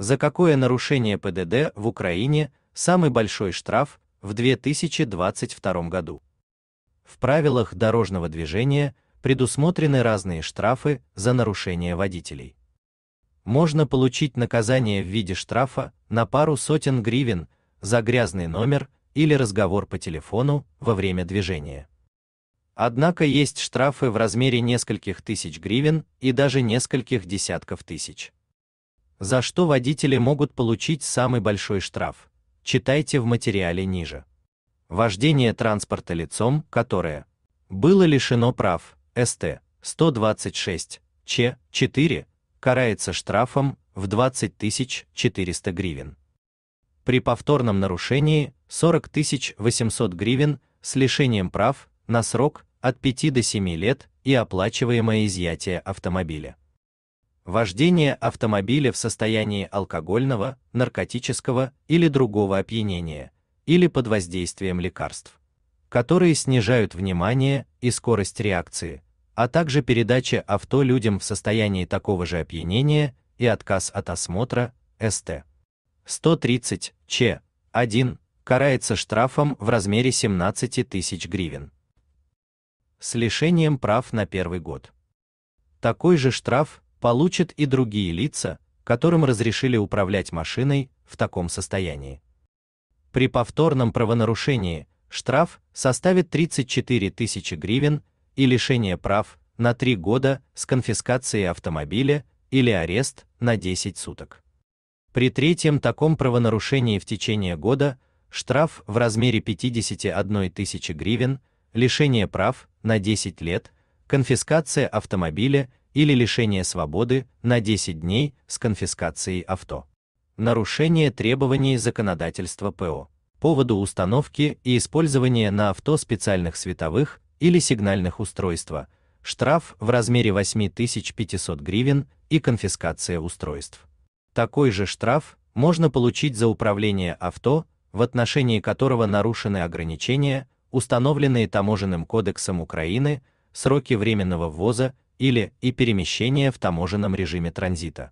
за какое нарушение ПДД в Украине самый большой штраф в 2022 году. В правилах дорожного движения предусмотрены разные штрафы за нарушение водителей. Можно получить наказание в виде штрафа на пару сотен гривен за грязный номер или разговор по телефону во время движения. Однако есть штрафы в размере нескольких тысяч гривен и даже нескольких десятков тысяч. За что водители могут получить самый большой штраф? Читайте в материале ниже. Вождение транспорта лицом, которое было лишено прав, СТ 126, Ч 4, карается штрафом в 20 400 гривен. При повторном нарушении 40 800 гривен с лишением прав на срок от 5 до 7 лет и оплачиваемое изъятие автомобиля вождение автомобиля в состоянии алкогольного, наркотического или другого опьянения, или под воздействием лекарств, которые снижают внимание и скорость реакции, а также передача авто людям в состоянии такого же опьянения и отказ от осмотра, СТ. 130 Ч. 1 карается штрафом в размере 17 тысяч гривен. С лишением прав на первый год. Такой же штраф получат и другие лица, которым разрешили управлять машиной в таком состоянии. При повторном правонарушении штраф составит 34 тысячи гривен и лишение прав на 3 года с конфискацией автомобиля или арест на 10 суток. При третьем таком правонарушении в течение года штраф в размере 51 тысячи гривен, лишение прав на 10 лет, конфискация автомобиля или лишение свободы на 10 дней с конфискацией авто. Нарушение требований законодательства ПО. Поводу установки и использования на авто специальных световых или сигнальных устройства, штраф в размере 8500 гривен и конфискация устройств. Такой же штраф можно получить за управление авто, в отношении которого нарушены ограничения, установленные таможенным кодексом Украины, сроки временного ввоза или и перемещение в таможенном режиме транзита.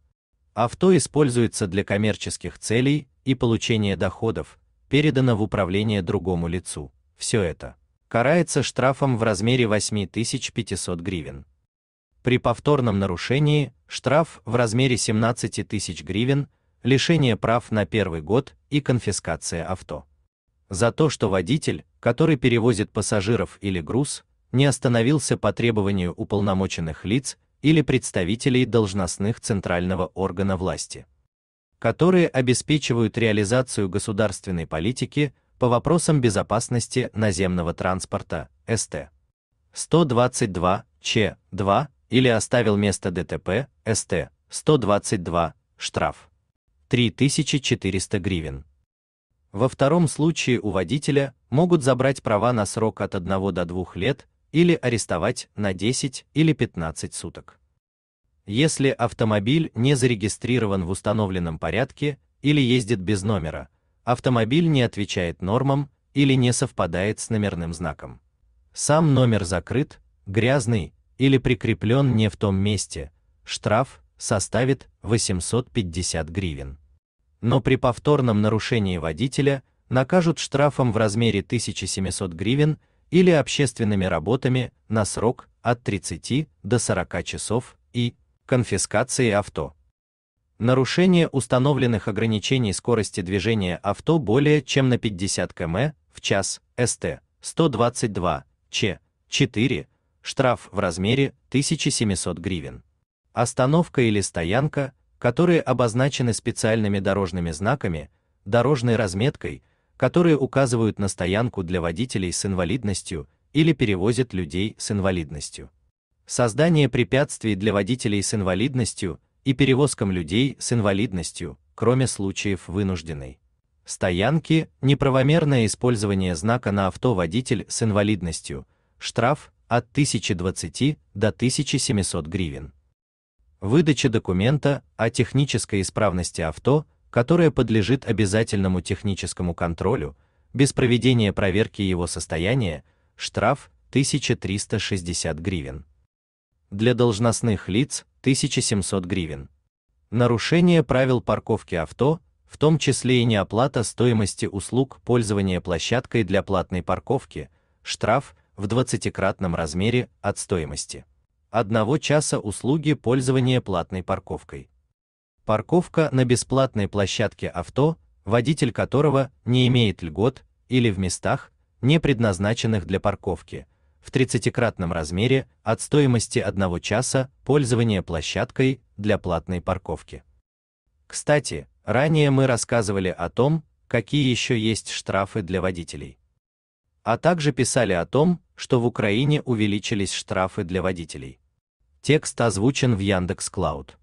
Авто используется для коммерческих целей и получения доходов, передано в управление другому лицу. Все это карается штрафом в размере 8500 гривен. При повторном нарушении штраф в размере 17 тысяч гривен, лишение прав на первый год и конфискация авто. За то, что водитель, который перевозит пассажиров или груз, не остановился по требованию уполномоченных лиц или представителей должностных центрального органа власти, которые обеспечивают реализацию государственной политики по вопросам безопасности наземного транспорта СТ. 122 Ч2 или оставил место ДТП СТ 122 штраф 3400 гривен. Во втором случае у водителя могут забрать права на срок от 1 до 2 лет или арестовать на 10 или 15 суток. Если автомобиль не зарегистрирован в установленном порядке или ездит без номера, автомобиль не отвечает нормам или не совпадает с номерным знаком. Сам номер закрыт, грязный или прикреплен не в том месте, штраф составит 850 гривен. Но при повторном нарушении водителя накажут штрафом в размере 1700 гривен или общественными работами на срок от 30 до 40 часов и конфискации авто. Нарушение установленных ограничений скорости движения авто более чем на 50 км в час СТ 122 Ч 4 штраф в размере 1700 гривен. Остановка или стоянка, которые обозначены специальными дорожными знаками, дорожной разметкой, которые указывают на стоянку для водителей с инвалидностью или перевозят людей с инвалидностью. Создание препятствий для водителей с инвалидностью и перевозкам людей с инвалидностью, кроме случаев вынужденной стоянки, неправомерное использование знака на авто водитель с инвалидностью, штраф от 1020 до 1700 гривен. Выдача документа о технической исправности авто которое подлежит обязательному техническому контролю, без проведения проверки его состояния, штраф 1360 гривен. Для должностных лиц 1700 гривен. Нарушение правил парковки авто, в том числе и неоплата стоимости услуг пользования площадкой для платной парковки, штраф в 20-кратном размере от стоимости одного часа услуги пользования платной парковкой парковка на бесплатной площадке авто, водитель которого не имеет льгот, или в местах, не предназначенных для парковки, в 30-кратном размере от стоимости одного часа пользования площадкой для платной парковки. Кстати, ранее мы рассказывали о том, какие еще есть штрафы для водителей. А также писали о том, что в Украине увеличились штрафы для водителей. Текст озвучен в Яндекс.Клауд.